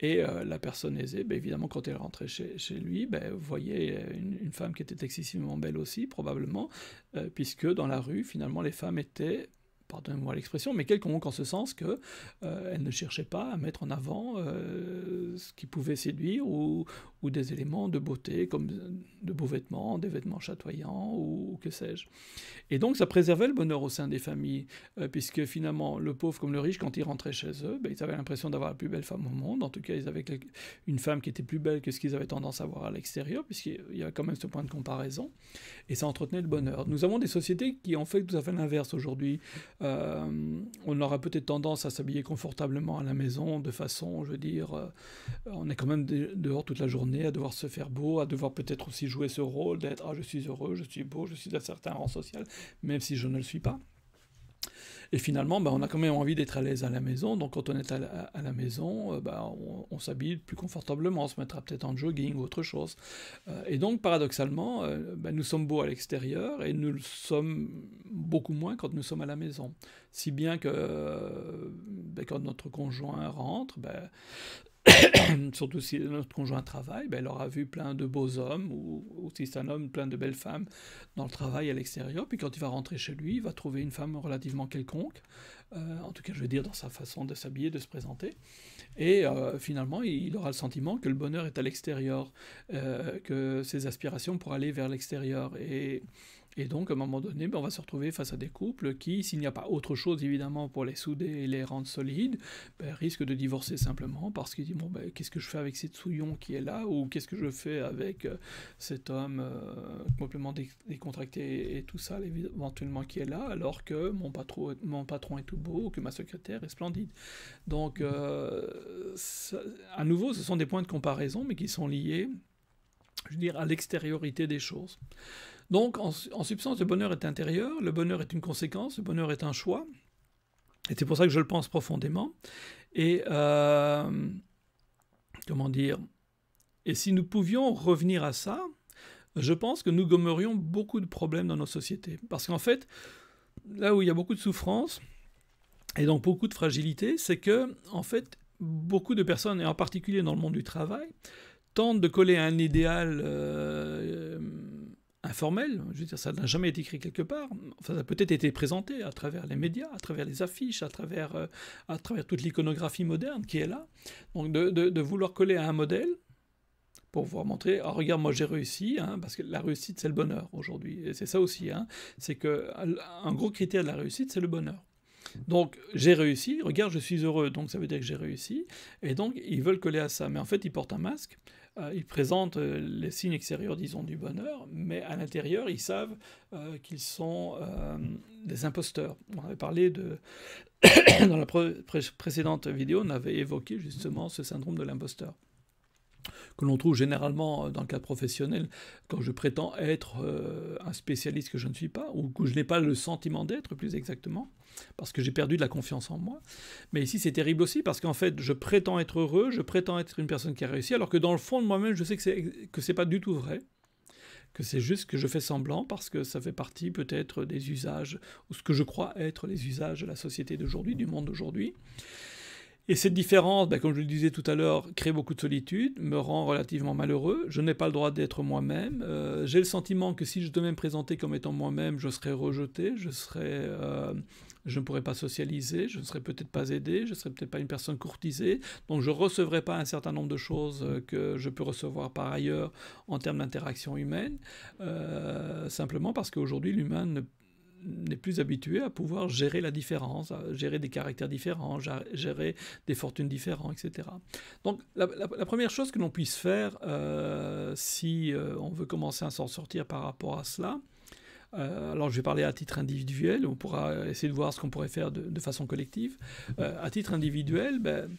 Et euh, la personne aisée, ben, évidemment, quand elle rentrait chez, lui, ben, voyait euh, une, femme qui était excessivement belle aussi, probablement, puisque dans la rue, finalement, les femmes étaient pardonnez-moi l'expression, mais quelconque en ce sens que euh, elle ne cherchait pas à mettre en avant euh, ce qui pouvait séduire ou, ou des éléments de beauté, comme de beaux vêtements, des vêtements chatoyants, ou, que sais-je. Et donc ça préservait le bonheur au sein des familles, euh, puisque finalement, le pauvre comme le riche, quand ils rentraient chez eux, ben, ils avaient l'impression d'avoir la plus belle femme au monde, en tout cas ils avaient une femme qui était plus belle que ce qu'ils avaient tendance à voir à l'extérieur, puisqu'il y a quand même ce point de comparaison, et ça entretenait le bonheur. Nous avons des sociétés qui ont fait tout à fait l'inverse aujourd'hui. Euh, on aura peut-être tendance à s'habiller confortablement à la maison, de façon, je veux dire, euh, on est quand même dehors toute la journée à devoir se faire beau, à devoir peut-être aussi jouer ce rôle d'être ah je suis heureux, je suis beau, je suis d'un certain rang social, même si je ne le suis pas. Et finalement, bah, on a quand même envie d'être à l'aise à la maison. Donc, quand on est à la, maison, euh, bah, on, s'habille plus confortablement, on se mettra peut-être en jogging ou autre chose. Euh, et donc, paradoxalement, euh, bah, nous sommes beaux à l'extérieur et nous le sommes beaucoup moins quand nous sommes à la maison. Si bien que quand notre conjoint rentre, [COUGHS] surtout si notre conjoint travaille, ben, elle aura vu plein de beaux hommes, ou, ou si c'est un homme, plein de belles femmes dans le travail à l'extérieur. Puis quand il va rentrer chez lui, il va trouver une femme relativement quelconque, euh, en tout cas je veux dire dans sa façon de s'habiller, de se présenter. Et euh, finalement, il aura le sentiment que le bonheur est à l'extérieur, euh, que ses aspirations pour aller vers l'extérieur. Et et donc, à un moment donné, ben, on va se retrouver face à des couples qui, s'il n'y a pas autre chose évidemment pour les souder et les rendre solides, ben, risquent de divorcer simplement parce qu'ils disent bon, ben, qu'est-ce que je fais avec cette souillon qui est là ou qu'est-ce que je fais avec euh, cet homme euh, complètement décontracté et tout ça éventuellement qui est là alors que mon patron, mon patron est tout beau, que ma secrétaire est splendide. Donc, euh, à nouveau, ce sont des points de comparaison mais qui sont liés, je veux dire, à l'extériorité des choses. Donc, en, substance, le bonheur est intérieur, le bonheur est une conséquence, le bonheur est un choix. Et c'est pour ça que je le pense profondément. Et euh, comment dire Et si nous pouvions revenir à ça, je pense que nous gommerions beaucoup de problèmes dans nos sociétés. Parce qu'en fait, là où il y a beaucoup de souffrance et donc beaucoup de fragilité, c'est que, en fait, beaucoup de personnes, et en particulier dans le monde du travail, tentent de coller un idéal. Euh, informel, hein, je veux dire, ça n'a jamais été écrit quelque part, ça a peut-être été présenté à travers les médias, à travers les affiches, à travers, euh, à travers toute l'iconographie moderne qui est là. Donc de, vouloir coller à un modèle pour pouvoir montrer, ah, regarde, moi j'ai réussi, hein, parce que la réussite c'est le bonheur aujourd'hui, et c'est ça aussi, hein. c'est que un gros critère de la réussite c'est le bonheur. Donc j'ai réussi, regarde, je suis heureux, donc ça veut dire que j'ai réussi, et donc ils veulent coller à ça, mais en fait ils portent un masque, euh, ils présentent euh, les signes extérieurs, disons, du bonheur, mais à l'intérieur, ils savent euh, qu'ils sont des imposteurs. On avait parlé de... [COUGHS] Dans la précédente vidéo, on avait évoqué justement ce syndrome de l'imposteur que l'on trouve généralement dans le cadre professionnel, quand je prétends être un spécialiste que je ne suis pas, ou que je n'ai pas le sentiment d'être plus exactement, parce que j'ai perdu de la confiance en moi. Mais ici, c'est terrible aussi parce qu'en fait, je prétends être heureux, je prétends être une personne qui a réussi, alors que dans le fond de moi-même, je sais que c'est que c'est pas du tout vrai, que c'est juste que je fais semblant parce que ça fait partie peut-être des usages ou ce que je crois être les usages de la société d'aujourd'hui, du monde d'aujourd'hui. Et cette différence, ben, comme je le disais tout à l'heure, crée beaucoup de solitude, me rend relativement malheureux. Je n'ai pas le droit d'être moi-même. Euh, j'ai le sentiment que si je devais me présenter comme étant moi-même, je serais rejeté, je serais, euh, je ne pourrais pas socialiser, je ne serais peut-être pas aidé, je ne serais peut-être pas une personne courtisée. Donc je ne recevrais pas un certain nombre de choses euh, que je peux recevoir par ailleurs en termes d'interaction humaine, simplement parce qu'aujourd'hui l'humain ne n'est plus habitué à pouvoir gérer la différence, à gérer des caractères différents, gérer des fortunes différentes, etc. Donc la, première chose que l'on puisse faire euh, si euh, on veut commencer à s'en sortir par rapport à cela, euh, alors je vais parler à titre individuel, on pourra essayer de voir ce qu'on pourrait faire de, façon collective. à titre individuel, ben,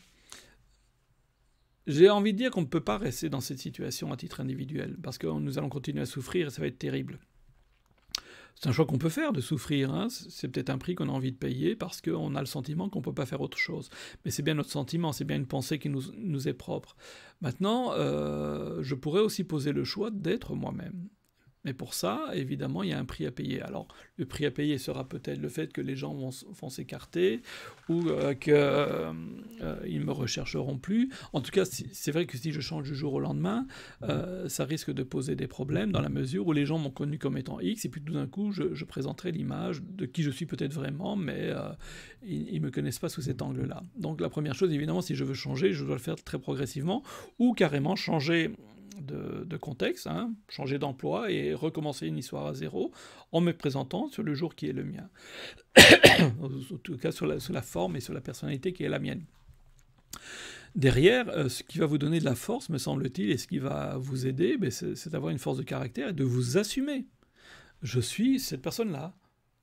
j'ai envie de dire qu'on ne peut pas rester dans cette situation à titre individuel, parce que nous allons continuer à souffrir et ça va être terrible c'est un choix qu'on peut faire de souffrir. Hein. C'est peut-être un prix qu'on a envie de payer parce qu'on a le sentiment qu'on ne peut pas faire autre chose. Mais c'est bien notre sentiment, c'est bien une pensée qui nous, est propre. Maintenant, euh, je pourrais aussi poser le choix d'être moi-même. Mais pour ça, évidemment, il y a un prix à payer. Alors, le prix à payer sera peut-être le fait que les gens vont, s'écarter ou euh, qu'ils euh, ne me rechercheront plus. En tout cas, c'est vrai que si je change du jour au lendemain, euh, ça risque de poser des problèmes dans la mesure où les gens m'ont connu comme étant X et puis tout d'un coup, je, je présenterai l'image de qui je suis peut-être vraiment, mais ils ne me connaissent pas sous cet angle-là. Donc, la première chose, évidemment, si je veux changer, je dois le faire très progressivement ou carrément changer de, contexte, hein, changer d'emploi et recommencer une histoire à zéro en me présentant sur le jour qui est le mien. [COUGHS] en tout cas sur la, forme et sur la personnalité qui est la mienne. Derrière, euh, ce qui va vous donner de la force, me semble-t-il, et ce qui va vous aider, ben, c'est d'avoir une force de caractère et de vous assumer. Je suis cette personne-là,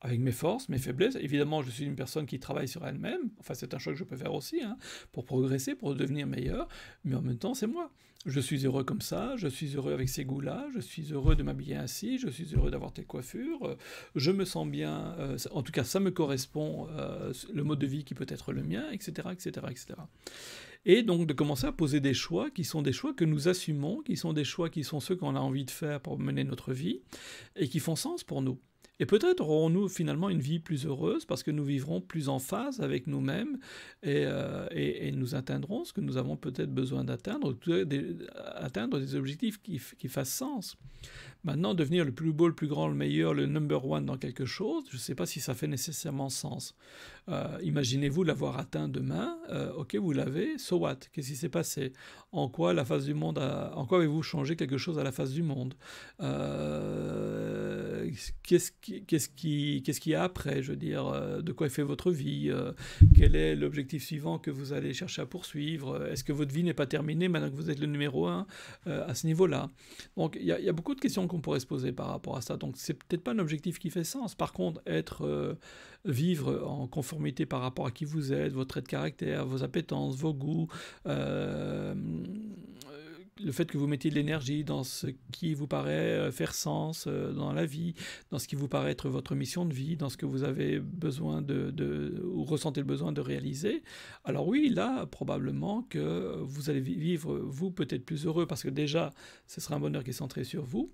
avec mes forces, mes faiblesses. Évidemment, je suis une personne qui travaille sur elle-même. Enfin, c'est un choix que je peux faire aussi, hein, pour progresser, pour devenir meilleur. Mais en même temps, c'est moi je suis heureux comme ça, je suis heureux avec ces goûts-là, je suis heureux de m'habiller ainsi, je suis heureux d'avoir tes coiffures. je me sens bien, euh, en tout cas ça me correspond, euh, le mode de vie qui peut être le mien, etc., etc., etc. Et donc de commencer à poser des choix qui sont des choix que nous assumons, qui sont des choix qui sont ceux qu'on a envie de faire pour mener notre vie et qui font sens pour nous. Et peut-être aurons-nous finalement une vie plus heureuse parce que nous vivrons plus en phase avec nous-mêmes et, euh, nous atteindrons ce que nous avons peut-être besoin d'atteindre, atteindre des objectifs qui, qui, fassent sens. Maintenant, devenir le plus beau, le plus grand, le meilleur, le number one dans quelque chose, je ne sais pas si ça fait nécessairement sens. Euh, imaginez-vous l'avoir atteint demain, euh, ok, vous l'avez, so what Qu'est-ce qui s'est passé En quoi la face du monde a, En quoi avez-vous changé quelque chose à la face du monde qu'est-ce qui, qu'il y a après Je veux dire, euh, de quoi est fait votre vie euh, Quel est l'objectif suivant que vous allez chercher à poursuivre euh, Est-ce que votre vie n'est pas terminée maintenant que vous êtes le numéro un à ce niveau-là Donc, il y, a, beaucoup de questions qu'on pourrait se poser par rapport à ça. Donc, c'est peut-être pas un objectif qui fait sens. Par contre, être vivre en conformité par rapport à qui vous êtes, votre trait de caractère, vos appétences, vos goûts, le fait que vous mettiez de l'énergie dans ce qui vous paraît euh, faire sens euh, dans la vie, dans ce qui vous paraît être votre mission de vie, dans ce que vous avez besoin de, de ou ressentez le besoin de réaliser, alors oui, là, probablement que vous allez vivre, vous, peut-être plus heureux, parce que déjà, ce sera un bonheur qui est centré sur vous.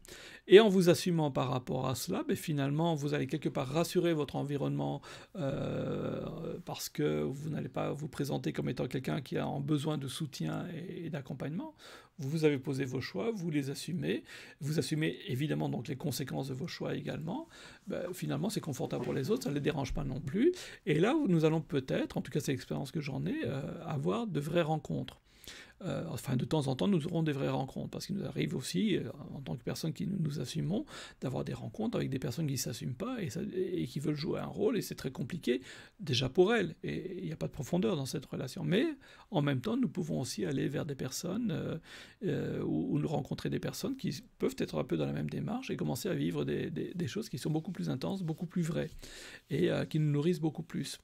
Et en vous assumant par rapport à cela, ben, finalement, vous allez quelque part rassurer votre environnement euh, parce que vous n'allez pas vous présenter comme étant quelqu'un qui a en besoin de soutien et d'accompagnement. Vous avez posé vos choix, vous les assumez, vous assumez évidemment donc les conséquences de vos choix également. Ben, finalement, c'est confortable pour les autres, ça ne les dérange pas non plus. Et là, nous allons peut-être, en tout cas c'est l'expérience que j'en ai, euh, avoir de vraies rencontres. Euh, enfin, de temps en temps, nous aurons des vraies rencontres, parce qu'il nous arrive aussi, euh, en tant que personnes qui nous, assumons, d'avoir des rencontres avec des personnes qui ne s'assument pas et, qui veulent jouer un rôle, et c'est très compliqué, déjà pour elles, et il n'y a pas de profondeur dans cette relation. Mais en même temps, nous pouvons aussi aller vers des personnes euh, ou, nous rencontrer des personnes qui peuvent être un peu dans la même démarche et commencer à vivre des, des choses qui sont beaucoup plus intenses, beaucoup plus vraies, et qui nous nourrissent beaucoup plus.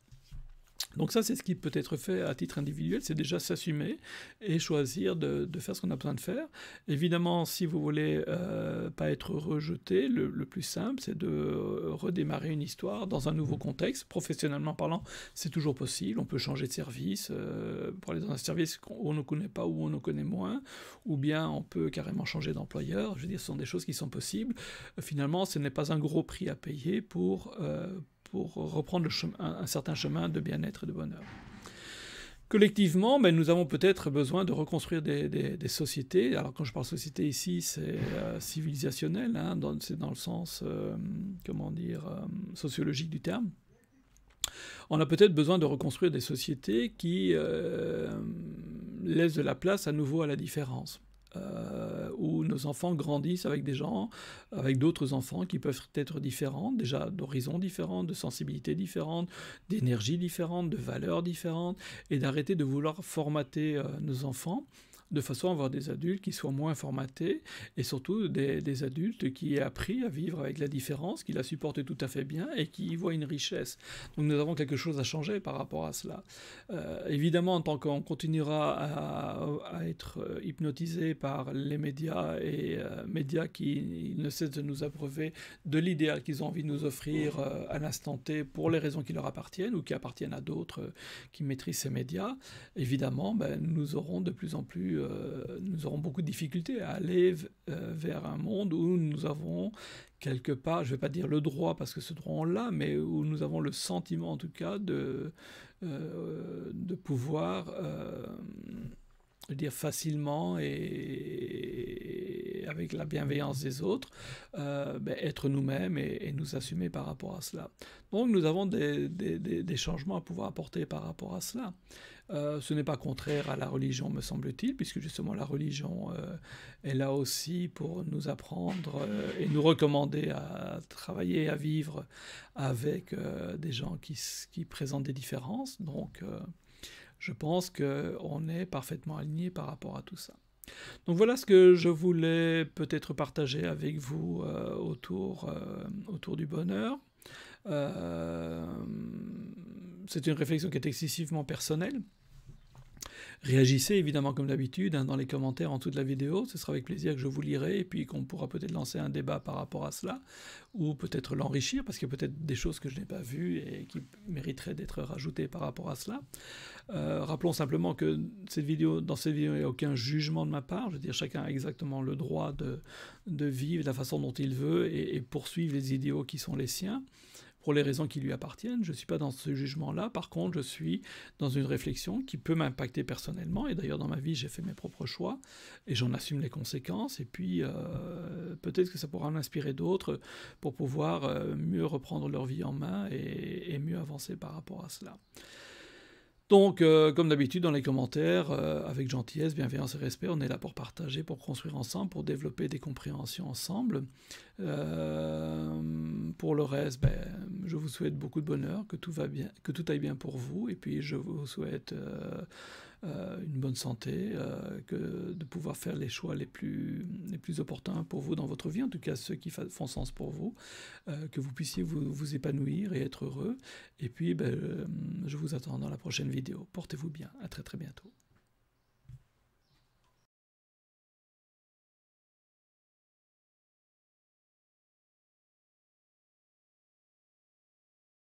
Donc ça, c'est ce qui peut être fait à titre individuel, c'est déjà s'assumer et choisir de, faire ce qu'on a besoin de faire. Évidemment, si vous voulez euh, pas être rejeté, le, plus simple, c'est de euh, redémarrer une histoire dans un nouveau contexte. Professionnellement parlant, c'est toujours possible. On peut changer de service euh, pour aller dans un service qu'on ne connaît pas ou on ne connaît moins, ou bien on peut carrément changer d'employeur. Je veux dire, ce sont des choses qui sont possibles. Finalement, ce n'est pas un gros prix à payer pour, pour reprendre un certain chemin de bien-être et de bonheur. Collectivement, ben, nous avons peut-être besoin de reconstruire des, sociétés. Alors quand je parle société ici, c'est euh, civilisationnel, hein, c'est dans le sens, euh, comment dire, euh, sociologique du terme. On a peut-être besoin de reconstruire des sociétés qui laissent de la place à nouveau à la différence. Euh, où nos enfants grandissent avec des gens, avec d'autres enfants qui peuvent être différents, déjà d'horizons différents, de sensibilités différentes, d'énergies différentes, de valeurs différentes, et d'arrêter de vouloir formater euh, nos enfants de façon à avoir des adultes qui soient moins formatés et surtout des, adultes qui aient appris à vivre avec la différence, qui la supportent tout à fait bien et qui y voient une richesse. Donc nous avons quelque chose à changer par rapport à cela. Euh, évidemment, tant qu'on continuera à, être euh, hypnotisé par les médias et euh, médias qui ne cessent de nous abreuver de l'idéal qu'ils ont envie de nous offrir euh, à l'instant T pour les raisons qui leur appartiennent ou qui appartiennent à d'autres qui maîtrisent ces médias, évidemment, ben, nous aurons de plus en plus euh, nous aurons beaucoup de difficultés à aller euh, vers un monde où nous avons quelque part, je ne vais pas dire le droit parce que ce droit on l'a, mais où nous avons le sentiment en tout cas de, euh, pouvoir dire facilement et avec la bienveillance des autres, ben, être nous-mêmes et, nous assumer par rapport à cela. Donc nous avons des, changements à pouvoir apporter par rapport à cela. Euh, ce n'est pas contraire à la religion, me semble-t-il, puisque justement la religion euh, est là aussi pour nous apprendre euh, et nous recommander à travailler, à vivre avec des gens qui, présentent des différences. Donc je pense qu'on est parfaitement aligné par rapport à tout ça. Donc voilà ce que je voulais peut-être partager avec vous autour du bonheur. Euh, c'est une réflexion qui est excessivement personnelle. Réagissez évidemment comme d'habitude hein, dans les commentaires en toute de la vidéo, ce sera avec plaisir que je vous lirai et puis qu'on pourra peut-être lancer un débat par rapport à cela ou peut-être l'enrichir parce qu'il y a peut-être des choses que je n'ai pas vues et qui mériteraient d'être rajoutées par rapport à cela. Euh, rappelons simplement que cette vidéo, dans cette vidéo, il n'y a aucun jugement de ma part, je veux dire chacun a exactement le droit de, vivre de la façon dont il veut et, et poursuivre les idéaux qui sont les siens pour les raisons qui lui appartiennent. Je ne suis pas dans ce jugement-là. Par contre, je suis dans une réflexion qui peut m'impacter personnellement. Et d'ailleurs, dans ma vie, j'ai fait mes propres choix et j'en assume les conséquences. Et puis, euh, peut-être que ça pourra en inspirer d'autres pour pouvoir euh, mieux reprendre leur vie en main et mieux avancer par rapport à cela. Donc, euh, comme d'habitude, dans les commentaires, euh, avec gentillesse, bienveillance et respect, on est là pour partager, pour construire ensemble, pour développer des compréhensions ensemble. Euh, pour le reste, ben, je vous souhaite beaucoup de bonheur, que tout, va bien, que tout aille bien pour vous, et puis je vous souhaite euh, une bonne santé, euh, que de pouvoir faire les choix les plus, les plus opportuns pour vous dans votre vie, en tout cas ceux qui font sens pour vous, euh, que vous puissiez vous, épanouir et être heureux. Et puis, ben, je vous attends dans la prochaine vidéo. Portez-vous bien. À très très bientôt.